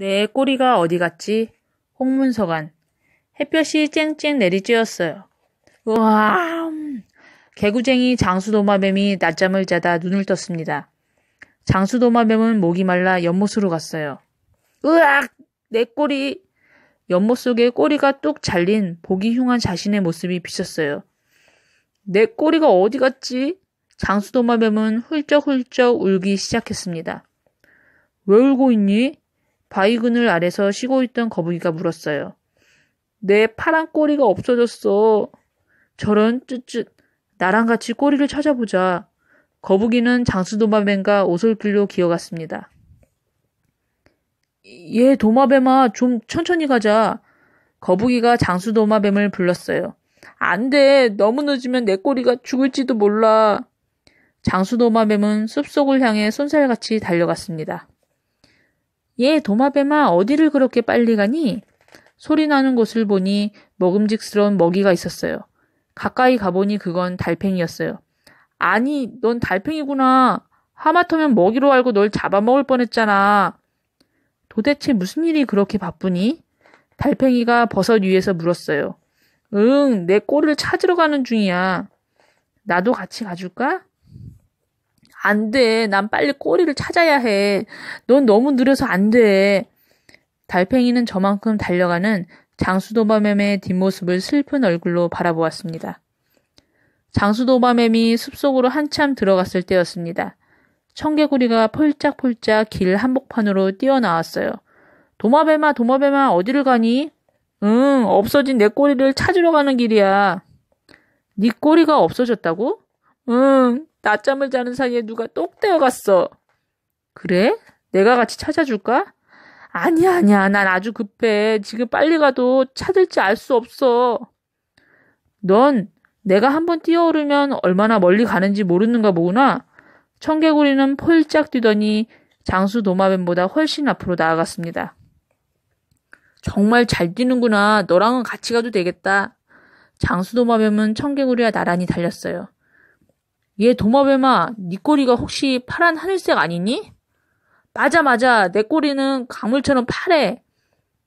내 꼬리가 어디 갔지? 홍문서관. 햇볕이 쨍쨍 내리쬐었어요. 우와! 개구쟁이 장수도마뱀이 낮잠을 자다 눈을 떴습니다. 장수도마뱀은 목이 말라 연못으로 갔어요. 으악! 내 꼬리! 연못 속에 꼬리가 뚝 잘린 보기 흉한 자신의 모습이 비쳤어요. 내 꼬리가 어디 갔지? 장수도마뱀은 훌쩍훌쩍 울기 시작했습니다. 왜 울고 있니? 바위 그늘 아래서 쉬고 있던 거북이가 물었어요. 내 파란 꼬리가 없어졌어. 저런 쯧쯧. 나랑 같이 꼬리를 찾아보자. 거북이는 장수 도마뱀과 오솔길로 기어갔습니다. 얘 도마뱀아 좀 천천히 가자. 거북이가 장수 도마뱀을 불렀어요. 안 돼. 너무 늦으면 내 꼬리가 죽을지도 몰라. 장수 도마뱀은 숲속을 향해 손살같이 달려갔습니다. 얘 도마뱀아 어디를 그렇게 빨리 가니? 소리 나는 곳을 보니 먹음직스러운 먹이가 있었어요. 가까이 가보니 그건 달팽이였어요. 아니, 넌 달팽이구나. 하마터면 먹이로 알고 널 잡아먹을 뻔했잖아. 도대체 무슨 일이 그렇게 바쁘니? 달팽이가 버섯 위에서 물었어요. 응, 내 꼴을 찾으러 가는 중이야. 나도 같이 가줄까? 안 돼. 난 빨리 꼬리를 찾아야 해. 넌 너무 느려서 안 돼. 달팽이는 저만큼 달려가는 장수도마뱀의 뒷모습을 슬픈 얼굴로 바라보았습니다. 장수도마뱀이 숲속으로 한참 들어갔을 때였습니다. 청개구리가 폴짝폴짝 길 한복판으로 뛰어나왔어요. 도마뱀아, 도마뱀아, 어디를 가니? 응, 없어진 내 꼬리를 찾으러 가는 길이야. 네 꼬리가 없어졌다고? 응, 낮잠을 자는 사이에 누가 똑 떼어갔어. 그래? 내가 같이 찾아줄까? 아니야, 아니야. 난 아주 급해. 지금 빨리 가도 찾을지 알 수 없어. 넌 내가 한번 뛰어오르면 얼마나 멀리 가는지 모르는가 보구나. 청개구리는 폴짝 뛰더니 장수 도마뱀보다 훨씬 앞으로 나아갔습니다. 정말 잘 뛰는구나. 너랑은 같이 가도 되겠다. 장수 도마뱀은 청개구리와 나란히 달렸어요. 얘 도마뱀아, 네 꼬리가 혹시 파란 하늘색 아니니? 맞아, 맞아. 내 꼬리는 강물처럼 파래.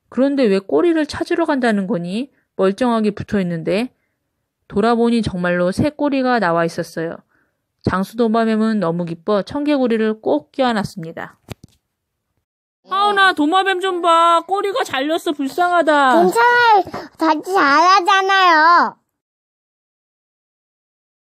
그런데 왜 꼬리를 찾으러 간다는 거니? 멀쩡하게 붙어 있는데. 돌아보니 정말로 새 꼬리가 나와 있었어요. 장수도마뱀은 너무 기뻐 청개구리를 꼭 껴안았습니다. 하은아 도마뱀 좀 봐. 꼬리가 잘렸어. 불쌍하다. 괜찮아요. 다시 잘하잖아요.